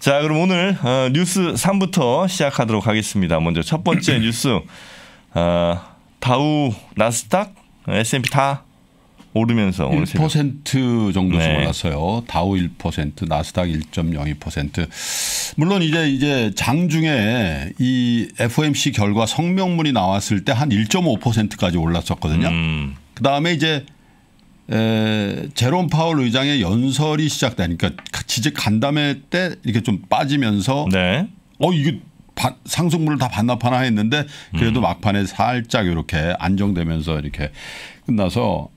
자, 그럼 오늘 어, 뉴스 3부터 시작하도록 하겠습니다. 먼저 첫 번째 뉴스 어, 다우, 나스닥, S&P 다 오르면서 오늘 1% 정도 네. 올랐어요. 다우 1%, 나스닥 1.02%. 물론 이제 이제 장중에 이 FOMC 결과 성명문이 나왔을 때 한 1.5%까지 올랐었거든요. 음. 그다음에 이제 에, 제롬 파월 의장의 연설이 시작되니까 그러니까 지지 간담회 때 이렇게 좀 빠지면서 네. 어 이게 바, 상승물을다 반납하나 했는데 그래도 음. 막판에 살짝 이렇게 안정되면서 이렇게 끝나서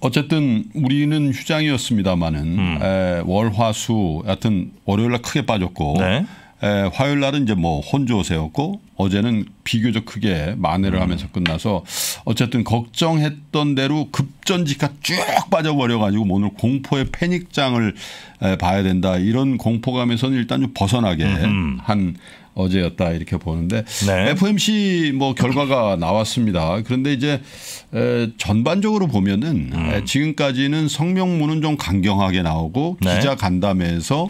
어쨌든 우리는 휴장이었습니다마는 음. 월화수 하여튼 월요일날 크게 빠졌고 네. 에, 화요일 날은 이제 뭐 혼조세였고 어제는 비교적 크게 만회를 음. 하면서 끝나서 어쨌든 걱정했던 대로 급전지가 쭉 빠져버려 가지고 뭐 오늘 공포의 패닉장을 에, 봐야 된다 이런 공포감에서는 일단 좀 벗어나게 음한 어제였다 이렇게 보는데 네. FMC 뭐 결과가 나왔습니다. 그런데 이제 에, 전반적으로 보면은 음. 지금까지는 성명문은 좀 강경하게 나오고 네. 기자 간담회에서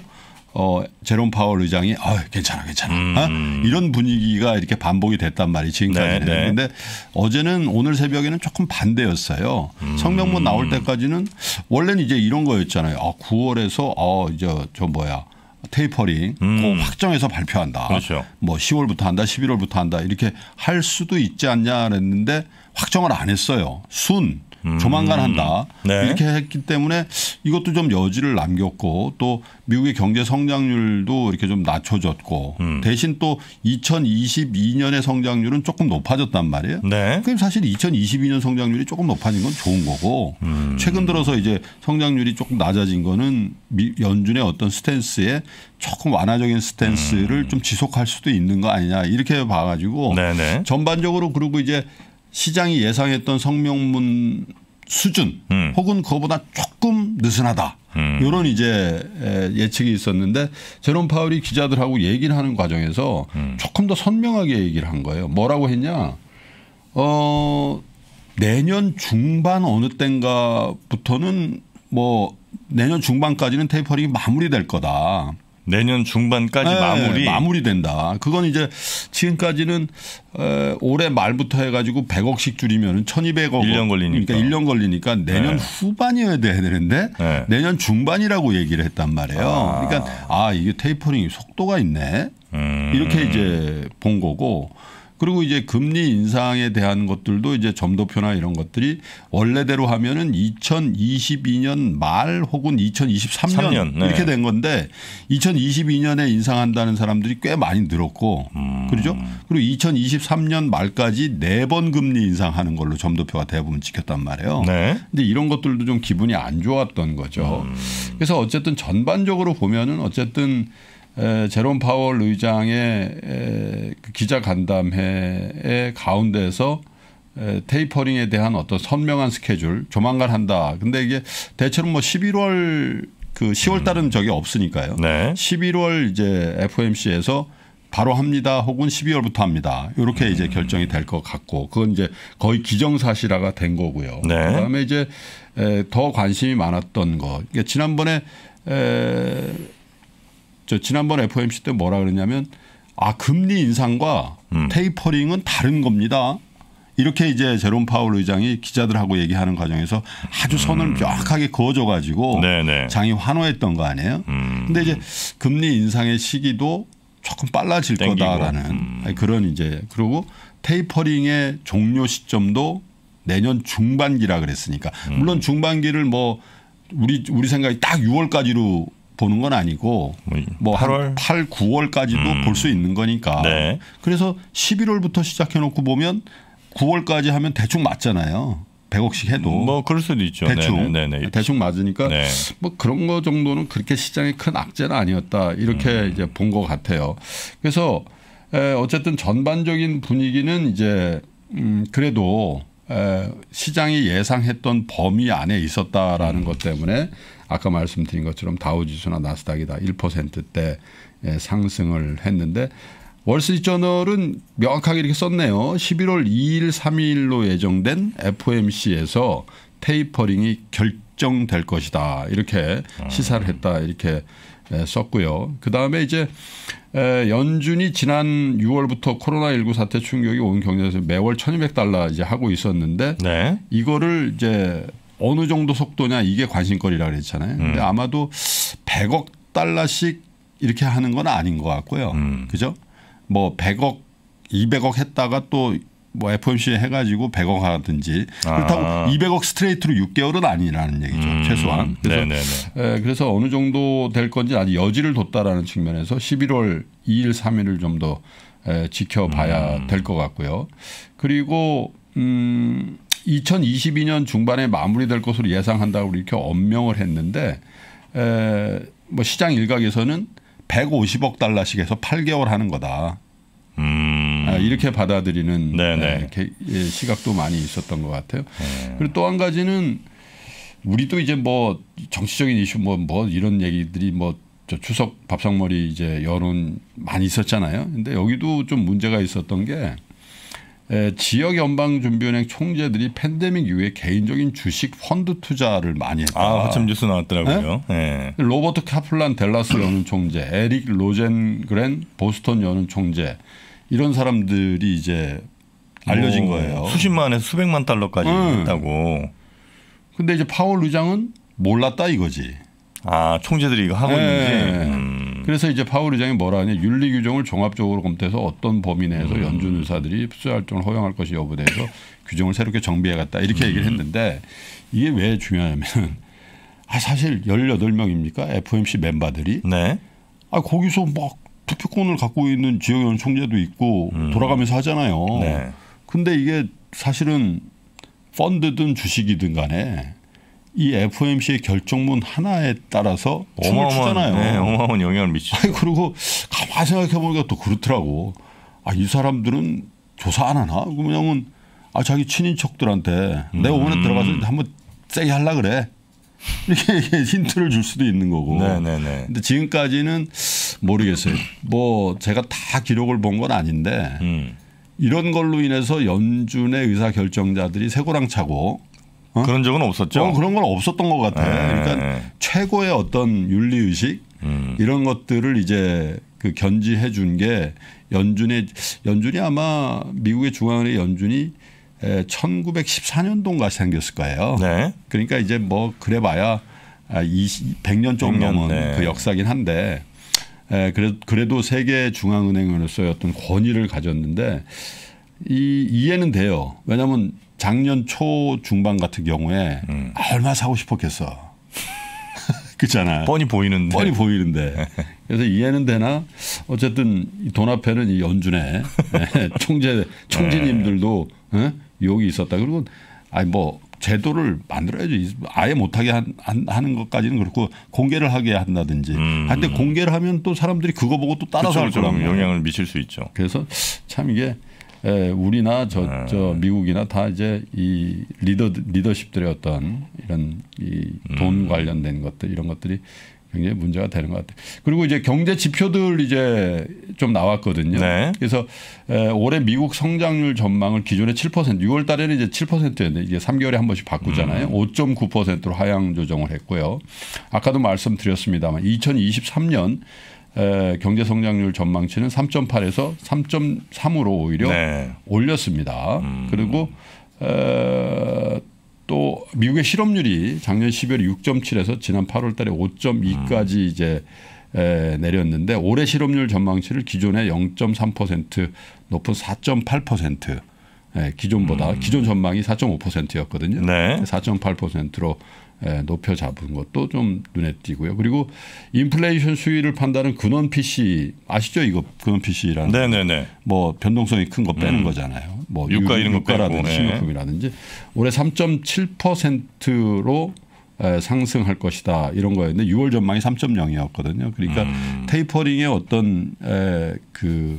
어 제롬 파월 의장이 아 괜찮아 괜찮아 아? 음. 아? 이런 분위기가 이렇게 반복이 됐단 말이 지금까지 그근데 네, 네. 어제는 오늘 새벽에는 조금 반대였어요 음. 성명문 나올 때까지는 원래는 이제 이런 거였잖아요 아 9월에서 어 이제 저 뭐야 테이퍼링 음. 확정해서 발표한다. 그렇죠. 뭐 10월부터 한다, 11월부터 한다 이렇게 할 수도 있지 않냐 그랬는데 확정을 안 했어요. 순 음. 조만간 한다. 네. 이렇게 했기 때문에 이것도 좀 여지를 남겼고 또 미국의 경제 성장률도 이렇게 좀 낮춰졌고 음. 대신 또 2022년의 성장률은 조금 높아졌단 말이에요. 네. 그럼 사실 2022년 성장률이 조금 높아진 건 좋은 거고 음. 최근 들어서 이제 성장률이 조금 낮아진 거는 연준의 어떤 스탠스에 조금 완화적인 스탠스를 음. 좀 지속할 수도 있는 거 아니냐 이렇게 봐가지고 네네. 네. 전반적으로 그리고 이제 시장이 예상했던 성명문 수준 음. 혹은 그거보다 조금 느슨하다. 음. 이런 이제 예측이 있었는데 제롬 파울이 기자들하고 얘기를 하는 과정에서 음. 조금 더 선명하게 얘기를 한 거예요. 뭐라고 했냐? 어 내년 중반 어느 땐가부터는 뭐 내년 중반까지는 테이퍼링이 마무리될 거다. 내년 중반까지 네, 마무리 마무리된다. 그건 이제 지금까지는 에, 어, 올해 말부터 해가지고 100억씩 줄이면 1,200억 1년 걸리니까 그러니까 1년 걸리니까 내년 네. 후반이어야 돼야 되는데 네. 내년 중반이라고 얘기를 했단 말이에요. 아. 그러니까 아 이게 테이퍼링이 속도가 있네. 음. 이렇게 이제 본 거고 그리고 이제 금리 인상에 대한 것들도 이제 점도표나 이런 것들이 원래대로 하면은 2022년 말 혹은 2023년 3년, 네. 이렇게 된 건데 2022년에 인상한다는 사람들이 꽤 많이 늘었고 음. 그렇죠? 그리고 2023년 말까지 네 번 금리 인상하는 걸로 점도표가 대부분 찍혔단 말이에요. 네. 근데 이런 것들도 좀 기분이 안 좋았던 거죠. 음. 그래서 어쨌든 전반적으로 보면은 어쨌든 에, 제롬 파월 의장의 에, 그 기자 간담회의 가운데서 에, 테이퍼링에 대한 어떤 선명한 스케줄 조만간 한다. 근데 이게 대체로 뭐 11월 그 10월 달은 적이 없으니까요. 네. 11월 이제 FOMC에서 바로 합니다 혹은 12월부터 합니다. 이렇게 음. 이제 결정이 될 것 같고 그건 이제 거의 기정사실화가 된 거고요. 네. 그다음에 이제 에, 더 관심이 많았던 것. 그러니까 지난번에 에, 저 지난번 FOMC 때 뭐라 그랬냐면 아 금리 인상과 음. 테이퍼링은 다른 겁니다. 이렇게 이제 제롬 파울 의장이 기자들하고 얘기하는 과정에서 아주 선을 음. 확하게 그어줘 가지고 장이 환호했던 거 아니에요. 음. 근데 이제 금리 인상의 시기도 조금 빨라질 땡기고. 거다라는 음. 그런 이제 그리고 테이퍼링의 종료 시점도 내년 중반기라 그랬으니까 물론 음. 중반기를 뭐 우리 우리 생각이 딱 6월까지로 보는 건 아니고 뭐 8월 뭐 8, 9월까지도 음. 볼수 있는 거니까. 네. 그래서 11월부터 시작해 놓고 보면 9월까지 하면 대충 맞잖아요. 100억씩 해도 음, 뭐 그럴 수도 있죠. 대충 네네네. 네, 네, 네. 대충 맞으니까 네. 뭐 그런 거 정도는 그렇게 시장에 큰 악재는 아니었다. 이렇게 음. 이제 본 것 같아요. 그래서 어쨌든 전반적인 분위기는 이제 음 그래도 시장이 예상했던 범위 안에 있었다라는 것 때문에 아까 말씀드린 것처럼 다우지수나 나스닥이 다1%대 상승을 했는데 월스트리트저널은 명확하게 이렇게 썼네요. 11월 2일, 3일로 예정된 FOMC에서 테이퍼링이 결정될 것이다. 이렇게 시사를 했다. 이렇게 썼고요. 그 다음에 이제 에, 연준이 지난 6월부터 코로나19 사태 충격이 온 경제에서 매월 1,200달러 이제 하고 있었는데 네. 이거를 이제 어느 정도 속도냐 이게 관심거리라 그랬잖아요. 음. 근데 아마도 100억 달러씩 이렇게 하는 건 아닌 것 같고요. 음. 그죠? 뭐 100억, 200억 했다가 또뭐 FOMC 해가지고 100억 하든지 그렇다고 아. 200억 스트레이트로 6개월은 아니라는 얘기죠 음. 최소한. 그래서 네네네. 네, 네. 에, 그래서 어느 정도 될 건지 아직 여지를 뒀다라는 측면에서 11월 2일 3일을 좀 더 지켜봐야 음. 될것 같고요. 그리고 음 2022년 중반에 마무리될 것으로 예상한다고 이렇게 언명을 했는데 에, 뭐 시장 일각에서는 150억 달러씩 해서 8개월 하는 거다. 음. 음. 이렇게 받아들이는 네, 네. 예, 예, 시각도 많이 있었던 것 같아요. 네. 그리고 또 한 가지는 우리도 이제 뭐 정치적인 이슈 뭐뭐 뭐 이런 얘기들이 뭐저 추석 밥상머리 이제 여론 많이 있었잖아요. 근데 여기도 좀 문제가 있었던 게 에, 예, 지역 연방준비은행 총재들이 팬데믹 이후에 개인적인 주식 펀드 투자를 많이 했다. 아, 아침 뉴스 나왔더라고요. 네? 네. 로버트 카플란 델라스 연은 총재, 에릭 로젠그랜 보스턴 연은 총재, 이런 사람들이 이제 알려진 뭐 거예요. 수십만에 수백만 달러까지 네. 다고 근데 이제 파월 의장은 몰랐다 이거지. 아 총재들이 이거 하고 있는지. 네. 음. 그래서 이제 파월 의장이 뭐라 하냐 윤리 규정을 종합적으로 검토해서 어떤 범위 내에서 음. 연준 의사들이 투자 활동을 허용할 것이 여부 대해서 규정을 새롭게 정비해갔다 이렇게 음. 얘기를 했는데 이게 왜 중요하냐면 아 사실 열여 명입니까 FOMC 멤버들이 네. 아 거기서 막 사건을 갖고 있는 지역의원 총재도 있고 음. 돌아가면서 하잖아요. 네. 근데 이게 사실은 펀드든 주식이든 간에 이 FOMC의 결정문 하나에 따라서 춤을 추잖아요. 네, 어마어마한 영향을 미치죠. 아니, 그리고 가만히 생각해보니까 또 그렇더라고. 아, 이 사람들은 조사 안 하나? 그러면 아, 자기 친인척들한테 내가 음. 오늘 들어가서 한번 세게 할라 그래. 이렇게, 힌트를 줄 수도 있는 거고. 네네네. 네, 네. 근데 지금까지는 모르겠어요. 뭐 제가 다 기록을 본 건 아닌데 음. 이런 걸로 인해서 연준의 의사 결정자들이 새고랑차고 어? 그런 적은 없었죠. 어, 그런 건 없었던 것 같아. 요 네. 그러니까 최고의 어떤 윤리 의식 음. 이런 것들을 이제 그 견지해 준 게 연준의 연준이 아마 미국의 중앙의 연준이 1914년도인가 생겼을 거예요. 네. 그러니까 이제 뭐 그래봐야 20, 아, 100년 좀 100년, 네. 그 역사긴 한데 에, 그래도, 그래도 세계 중앙은행으로서의 어떤 권위를 가졌는데 이 이해는 돼요. 왜냐하면 작년 초 중반 같은 경우에 음. 얼마 사고 싶었겠어. 그렇잖아요. 뻔히 보이는데. 뻔히 보이는데. 그래서 이해는 되나? 어쨌든 돈 앞에는 이 연준의 네, 총재 총재님들도 네. 어? 욕이 있었다. 그리고 아니 뭐 제도를 만들어야죠. 아예 못하게 한, 한, 하는 것까지는 그렇고 공개를 하게 한다든지. 음. 한데 공개를 하면 또 사람들이 그거 보고 또 따라서 할거라 영향을 미칠 수 있죠. 그래서 참 이게 에, 예, 우리나 저, 음. 저 미국이나 다 이제 이 리더 리더십들의 어떤 이런 이돈 음. 관련된 것들 이런 것들이 굉장히 문제가 되는 것 같아요. 그리고 이제 경제 지표들 이제 좀 나왔거든요. 네. 그래서 에, 올해 미국 성장률 전망을 기존에7% 6월 달에는 이제 7%였는데 이게 3개월에 한 번씩 바꾸잖아요. 음. 5.9%로 하향 조정을 했고요. 아까도 말씀드렸습니다만 2023년 에, 경제 성장률 전망치는 3.8에서 3.3으로 오히려 네. 올렸습니다. 음. 그리고 에, 또 미국의 실업률이 작년 12월 6.7에서 지난 8월 달에 5.2까지 음. 이제 에, 내렸는데 올해 실업률 전망치를 기존의 0.3% 높은 4.8% 예, 기존보다 음. 기존 전망이 4.5%였거든요. 네. 4.8%로 예, 높여 잡은 것도 좀 눈에 띄고요. 그리고 인플레이션 수위를 판단하는 근원 PC 아시죠? 이거 근원 PC라는 네네네. 네. 뭐 변동성이 큰 거 빼는 음. 거잖아요. 뭐 유가 이런 유라든지 네. 신용품이라든지 올해 3.7%로 상승할 것이다 이런 거였는데 6월 전망이 3.0이었거든요. 그러니까 음. 테이퍼링의 어떤 그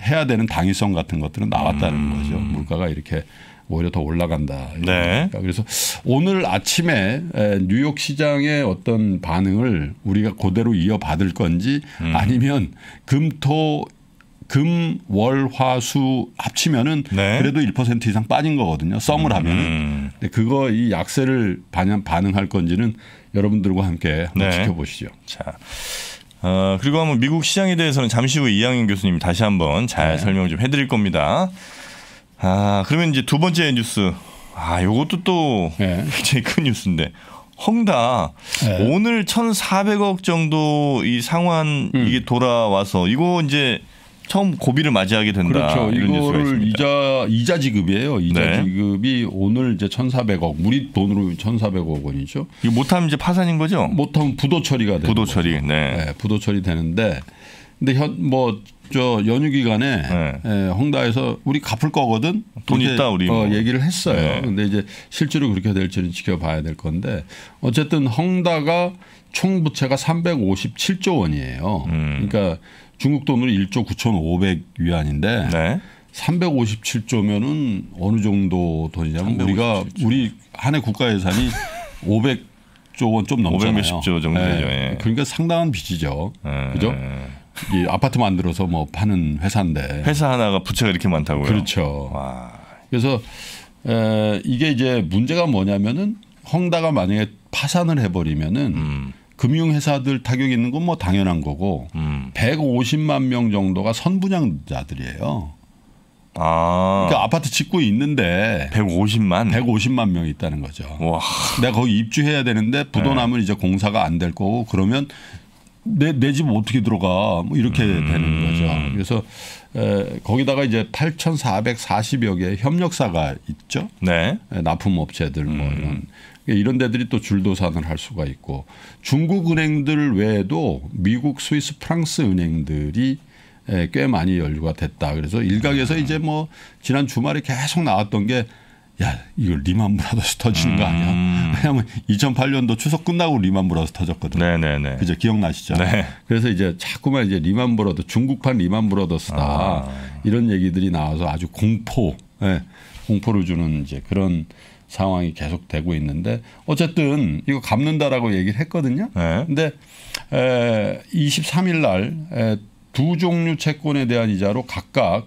해야 되는 당위성 같은 것들은 나왔다는 음. 거죠. 물가가 이렇게 오히려 더 올라간다. 네. 그래서 오늘 아침에 뉴욕 시장의 어떤 반응을 우리가 그대로 이어받을 건지 음. 아니면 금토 금, 월, 화, 수 합치면은 네. 그래도 1% 이상 빠진 거거든요. 썸을 하면 음. 근데 그거 이 약세를 반영, 반응할 건지는 여러분들과 함께 한번 네. 지켜보시죠. 자. 어, 그리고 한번 미국 시장에 대해서는 잠시 후 이양인 교수님이 다시 한번 잘 네. 설명 좀 해드릴 겁니다. 아 그러면 이제 두 번째 뉴스 아 요것도 또 네. 굉장히 큰 뉴스인데 헝다 네. 오늘 1,400억 정도 이 상환 음. 이게 돌아와서 이거 이제 처음 고비를 맞이하게 된다. 그렇죠. 이거를 이자 이자 지급이에요. 이자 네. 지급이 오늘 이제 1,400억 우리 돈으로 1,400억 원이죠. 이거 못하면 이제 파산인 거죠? 못하면 부도 처리가 돼요. 부도 처리. 네. 네. 부도 처리 되는데 근데 현뭐 저 연휴 기간에 네. 예, 홍다에서 우리 갚을 거거든 돈 있다 우리 뭐. 어, 얘기를 했어요. 네. 근데 이제 실제로 그렇게 될지는 지켜봐야 될 건데 어쨌든 홍다가 총 부채가 357조 원이에요. 음. 그러니까 중국 돈으로 1조 9,500 위안인데 네. 357조면은 어느 정도 돈이냐면 357조. 우리가 우리 한해 국가 예산이 500조 원 좀 넘잖아요. 500조 정도 네. 되죠. 예. 그러니까 상당한 빚이죠. 예. 그죠? 이 아파트 만들어서 뭐 파는 회사인데 회사 하나가 부채가 이렇게 많다고요? 그렇죠. 와. 그래서 에, 이게 이제 문제가 뭐냐면은 헝다가 만약에 파산을 해버리면은 음. 금융회사들 타격 이 있는 건 뭐 당연한 거고 음. 150만 명 정도가 선분양자들이에요. 아. 그러니까 아파트 짓고 있는데 150만 150만 명이 있다는 거죠. 와. 내가 거기 입주해야 되는데 부도 나면 네. 이제 공사가 안 될 거고 그러면 내내집 어떻게 들어가 뭐 이렇게 음. 되는 거죠. 그래서 에, 거기다가 이제 8,440여 개 협력사가 있죠. 네. 납품업체들 뭐 음. 이런 그러니까 이런 데들이 또 줄도산을 할 수가 있고 중국 은행들 외에도 미국, 스위스, 프랑스 은행들이 꽤 많이 연루가 됐다. 그래서 일각에서 음. 이제 뭐 지난 주말에 계속 나왔던 게 야, 이거 리만 브라더스 터지는 거 아니야? 음. 왜냐하면 2008년도 추석 끝나고 리만 브라더스 터졌거든요. 네네네. 그죠? 기억나시죠? 네. 그래서 이제 자꾸만 이제 리만 브라더, 중국판 리만 브라더스다. 아. 이런 얘기들이 나와서 아주 공포, 예, 공포를 주는 이제 그런 상황이 계속되고 있는데 어쨌든 이거 갚는다라고 얘기를 했거든요. 네. 근데 에, 23일 날 에, 두 종류 채권에 대한 이자로 각각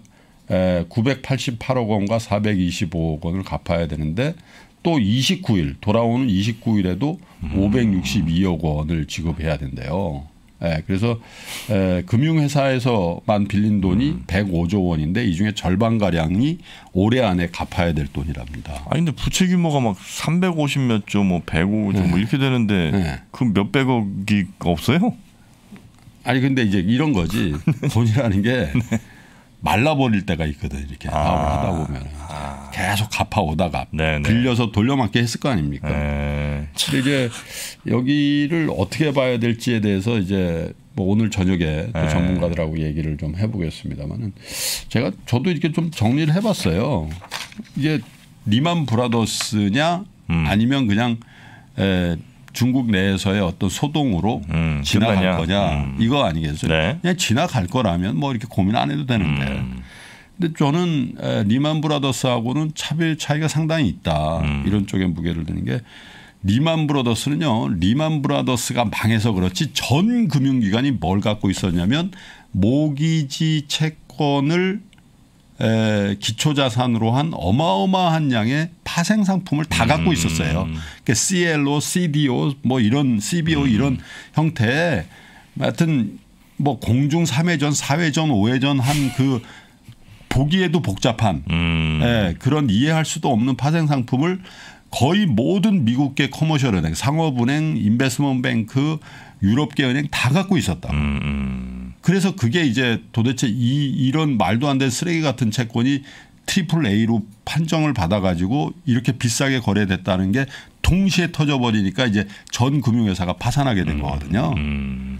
988억 원과 425억 원을 갚아야 되는데 또 29일 돌아오는 29일에도 음. 562억 원을 지급해야 된대요. 예, 그래서 에, 금융회사에서만 빌린 돈이 음. 105조 원인데 이 중에 절반 가량이 올해 안에 갚아야 될 돈이랍니다. 아니 근데 부채 규모가 막350몇 조, 뭐 105조 네. 뭐 이렇게 되는데 네. 그 몇백억이 없어요? 아니 근데 이제 이런 거지 네. 돈이라는 게. 네. 말라버릴 때가 있거든 이렇게 사업을 아. 하다 보면 아. 계속 갚아오다가 네, 네 빌려서 돌려막기 했을 거 아닙니까? 네. 근데 이제 여기를 어떻게 봐야 될지에 대해서 이제 뭐 오늘 저녁에 또 네. 전문가들하고 얘기를 좀 해보겠습니다만은 제가 저도 이렇게 좀 정리를 해봤어요. 이게 리만 브라더스냐 음. 아니면 그냥 에, 중국 내에서의 어떤 소동으로 음, 지나갈 거냐 음. 이거 아니겠어요? 네. 그냥 지나갈 거라면 뭐 이렇게 고민 안 해도 되는데. 음. 근데 저는 리만 브라더스하고는 차별 차이가 상당히 있다 음. 이런 쪽에 무게를 드는 게 리만 브라더스는요 리만 브라더스가 망해서 그렇지 전 금융기관이 뭘 갖고 있었냐면 모기지 채권을 에, 기초자산으로 한 어마어마한 양의 파생 상품을 다 갖고 음. 있었어요. 그러니까 CLO, CDO 뭐 이런 CBO 음. 이런 형태의 하여튼 뭐 공중 3회전, 4회전, 5회전 한 그 보기에도 복잡한 음. 예, 그런 이해할 수도 없는 파생 상품을 거의 모든 미국계 커머셜 은행, 상업은행, 인베스먼뱅크, 유럽계 은행 다 갖고 있었다. 음, 음. 그래서 그게 이제 도대체 이 이런 말도 안 되는 쓰레기 같은 채권이 트리플 A로 판정을 받아가지고 이렇게 비싸게 거래됐다는 게 동시에 터져버리니까 이제 전 금융회사가 파산하게 된 음, 거거든요. 음.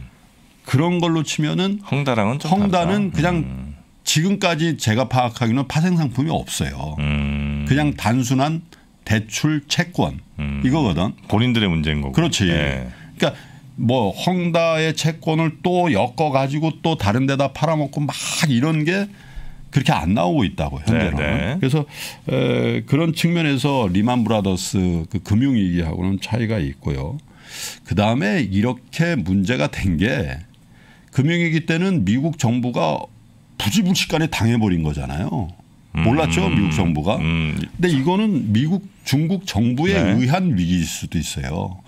그런 걸로 치면은 헝다랑은 헝다는 그냥 음. 지금까지 제가 파악하기는 파생 상품이 없어요. 음. 그냥 단순한 대출 채권 음. 이거거든. 본인들의 문제인 거고. 그렇지. 네. 그러니까 뭐 헝다의 채권을 또 엮어 가지고 또 다른 데다 팔아먹고 막 이런 게 그렇게 안 나오고 있다고 네, 현재는 네네. 그래서 에, 그런 측면에서 리만 브라더스 그 금융위기하고는 차이가 있고요. 그 다음에 이렇게 문제가 된 게 금융위기 때는 미국 정부가 부지불식간에 당해버린 거잖아요. 음, 몰랐죠 음. 미국 정부가. 음. 근데 이거는 미국 중국 정부에 네. 의한 위기일 수도 있어요.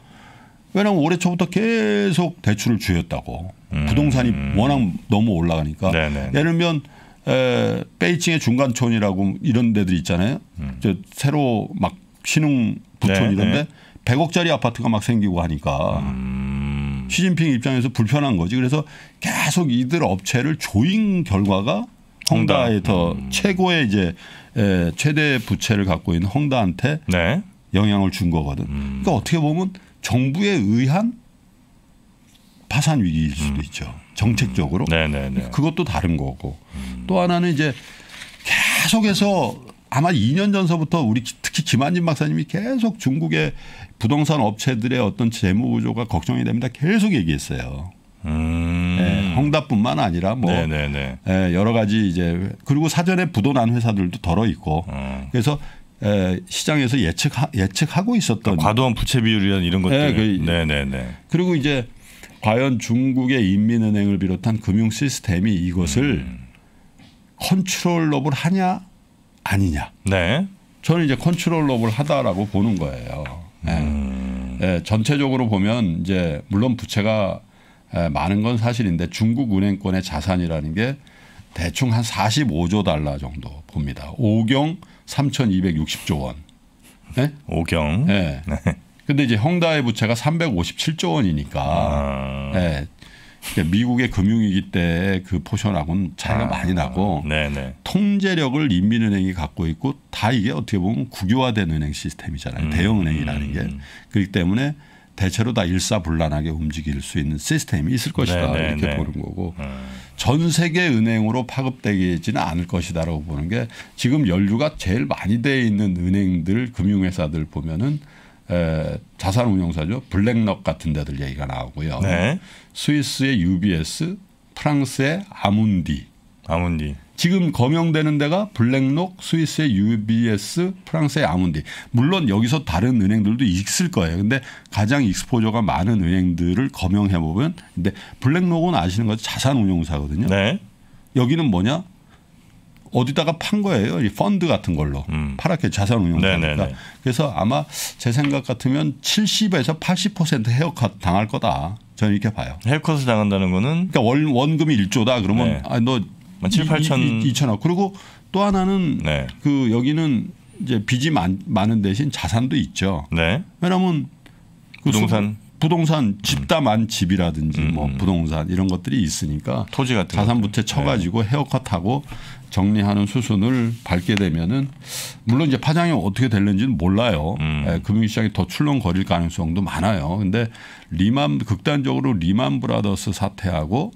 왜냐하면 올해 초부터 계속 대출을 주였다고 음. 부동산이 워낙 너무 올라가니까 네네. 네, 네. 예를 들면 에, 베이징의 중간촌이라고 이런 데들 있잖아요. 음. 새로 막 신흥 부촌 네, 이런데 네. 100억짜리 아파트가 막 생기고 하니까 음. 시진핑 입장에서 불편한 거지. 그래서 계속 이들 업체를 조인 결과가 헝다에 더 음. 최고의 이제 에, 최대 부채를 갖고 있는 헝다한테 네. 영향을 준 거거든. 음. 그러니까 어떻게 보면 정부에 의한 파산 위기일 수도 음. 있죠. 정책적으로. 음. 그것도 다른 거고. 음. 또 하나는 이제 계속해서 아마 2년 전서부터 우리 특히 김한진 박사님이 계속 중국의 부동산 업체들의 어떤 재무 구조가 걱정이 됩니다. 계속 얘기했어요. 음. 예, 홍답뿐만 아니라 뭐 네네네. 예, 여러 가지 이제 그리고 사전에 부도난 회사들도 덜어 있고 음. 그래서 예, 시장에서 예측 예측하고 있었던 그러니까 과도한 부채 비율이란 이런 것들. 예, 그, 네네네. 그리고 이제 과연 중국의 인민은행을 비롯한 금융 시스템이 이것을 음. 컨트롤 업을 하냐 아니냐. 네. 저는 이제 컨트롤 업을 하다라고 보는 거예요. 네. 음. 네. 전체적으로 보면 이제 물론 부채가 예, 많은 건 사실인데 중국 은행권의 자산이라는 게 대충 한 45조 달러 정도 봅니다. 5경 3,260조 원. 네? 5경. 네. 근데 이제 헝다의 부채가 357조 원이니까 아. 네. 그러니까 미국의 금융위기 때 그 포션하고는 차이가 아, 많이 나고 네네. 통제력을 인민은행이 갖고 있고 다 이게 어떻게 보면 국유화된 은행 시스템이잖아요. 음, 대형은행이라는 음. 게. 그렇기 때문에 대체로 다 일사불란하게 움직일 수 있는 시스템이 있을 것이다 네네, 이렇게 네네. 보는 거고 음. 전 세계 은행으로 파급되지는 않을 것이다라고 보는 게 지금 연류가 제일 많이 돼 있는 은행들 금융회사들 보면은 자산 운용사죠. 블랙럭 같은 데들 얘기가 나오고요. 네. 스위스의 UBS, 프랑스의 아문디. 아문디. 지금 거명되는 데가 블랙록, 스위스의 UBS, 프랑스의 아문디. 물론 여기서 다른 은행들도 있을 거예요. 근데 가장 익스포저가 많은 은행들을 거명해 보면 근데 블랙록은 아시는 거죠. 자산운용사거든요. 네. 여기는 뭐냐? 어디다가 판 거예요. 이 펀드 같은 걸로 음. 파랗게 자산운용사니까. 그래서 아마 제 생각 같으면 70에서 80% 헤어컷 당할 거다. 저는 이렇게 봐요. 헤어컷을 당한다는 거는 그러니까 월, 원금이 1조다. 그러면 네. 아너 7, 8천 2천억. 그리고 또 하나는 네. 그 여기는 이제 빚이 많, 많은 대신 자산도 있죠. 네. 왜냐면그 부동산 부동산 집다만 집이라든지 뭐 음. 부동산 이런 것들이 있으니까 토지 같은 자산부채 쳐가지고 네. 헤어컷하고 정리하는 수순을 밟게 되면은 물론 이제 파장이 어떻게 될는지는 몰라요. 음. 예, 금융시장이 더 출렁거릴 가능성도 많아요. 근데 리만 극단적으로 리만 브라더스 사태하고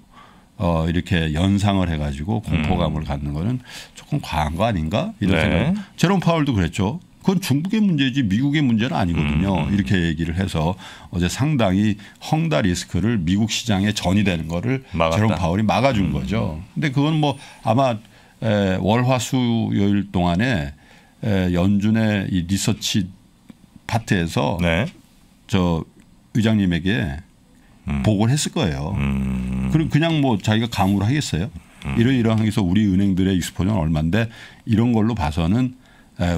어 이렇게 연상을 해가지고 공포감을 음. 갖는 거는 조금 과한 거 아닌가 이런 네. 생각. 제롬 파월도 그랬죠. 그건 중국의 문제지 미국의 문제는 아니거든요. 음, 음, 음. 이렇게 얘기를 해서 어제 상당히 헝다 리스크를 미국 시장에 전이되는 거를 막았다. 제롬 파월이 막아준 음. 거죠. 음, 근데 그건 뭐 아마 에, 월화수요일 동안에 에, 연준의 이 리서치 파트에서 네. 저 의장님에게 음. 보고를 했을 거예요. 음. 그리고 그냥 뭐 자기가 감으로 하겠어요. 음. 이런이러한 해서 우리 은행들의 익스포는 얼마인데 이런 걸로 봐서는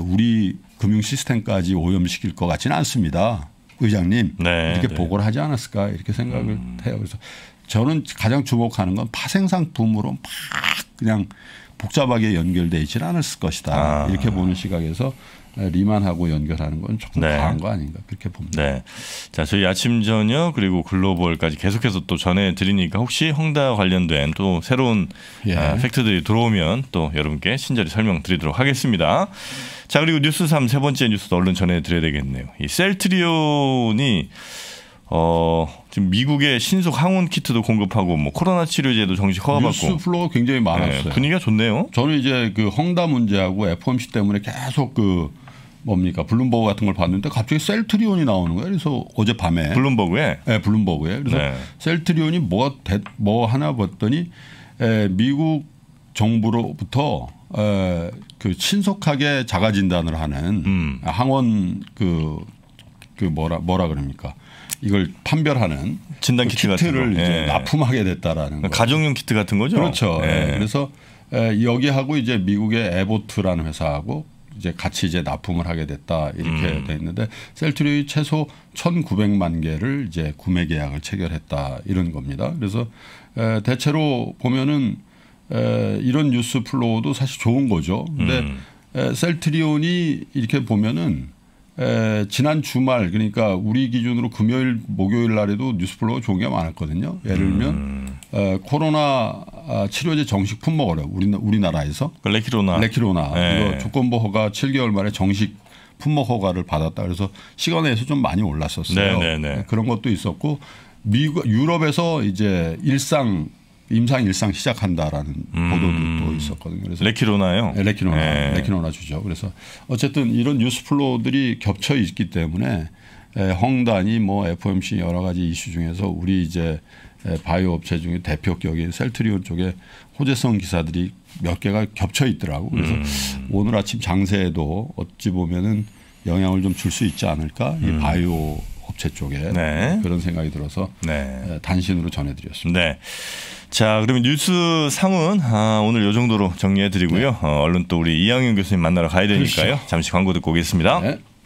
우리 금융 시스템까지 오염시킬 것 같지는 않습니다. 의장님 네, 이렇게 네. 보고를 하지 않았을까 이렇게 생각을 음. 해요. 그래서 저는 가장 주목하는 건 파생상품으로 막 그냥 복잡하게 연결돼 있지는 않았을 것이다. 아. 이렇게 보는 시각에서 리만하고 연결하는 건 조금 네. 과한 거 아닌가 그렇게 봅니다. 네. 자, 저희 아침 저녁 그리고 글로벌까지 계속해서 또 전해 드리니까 혹시 헝다 관련된 또 새로운 예. 아, 팩트들이 들어오면 또 여러분께 친절히 설명드리도록 하겠습니다. 자, 그리고 뉴스 삼 세 번째 뉴스도 얼른 전해 드려야 되겠네요. 이 셀트리온이 어 지금 미국의 신속 항원 키트도 공급하고 뭐 코로나 치료제도 정식 허가받고 뉴스 플로가 굉장히 많았어요. 네, 분위기가 좋네요. 저는 이제 그 헝다 문제하고 FOMC 때문에 계속 그 뭡니까 블룸버그 같은 걸 봤는데 갑자기 셀트리온이 나오는 거예요. 그래서 어제 밤에 블룸버그에 네, 블룸버그에 그래서 네. 셀트리온이 뭐가 뭐 하나 봤더니 에, 예, 미국 정부로부터 에, 예, 그 신속하게 자가 진단을 하는 음. 항원 그그 그 뭐라 뭐라 그럽니까? 이걸 판별하는 진단 그 키트 키트를 이제 예. 납품하게 됐다라는 그 가정용 키트 같은 거죠. 그렇죠. 예. 그래서 에, 여기하고 이제 미국의 에보트라는 회사하고 이제 같이 이제 납품을 하게 됐다 이렇게 음. 돼 있는데 셀트리온 최소 1,900만 개를 이제 구매 계약을 체결했다 이런 겁니다. 그래서 에, 대체로 보면은 에, 이런 뉴스 플로우도 사실 좋은 거죠. 근데 음. 에, 셀트리온이 이렇게 보면은 에, 지난 주말 그러니까 우리 기준으로 금요일 목요일 날에도 뉴스 플로우 좋은 게 많았거든요. 예를 들면 음. 에, 코로나 어, 치료제 정식 품목으로 우리나라, 에서 레키로나 레키로나 네. 예. 이거 조건부 허가 7개월 만에 정식 품목 허가를 받았다. 그래서 시간에서 좀 많이 올랐었어요. 네네네. 네, 네. 네, 그런 것도 있었고 미국 유럽에서 이제 일상 임상 일상 시작한다라는 음. 보도도 또 있었거든요. 그래서 레키로나요? 네, 레키로나, 네. 예. 레키로나 주죠. 그래서 어쨌든 이런 뉴스 플로우들이 겹쳐 있기 때문에 헝단이 뭐 FOMC 여러 가지 이슈 중에서 우리 이제 예, 바이오 업체 중에 대표격인 셀트리온 쪽에 호재성 기사들이 몇 개가 겹쳐 있더라고. 그래서 음. 오늘 아침 장세에도 어찌 보면은 영향을 좀 줄 수 있지 않을까 음. 바이오 업체 쪽에 네. 그런 생각이 들어서 네. 예, 단신으로 전해드렸습니다. 네. 자 그러면 뉴스 상은 아, 오늘 이 정도로 정리해드리고요. 네. 어, 얼른 또 우리 이양윤 교수님 만나러 가야 되니까요. 그렇죠. 잠시 광고 듣고 오겠습니다. 네.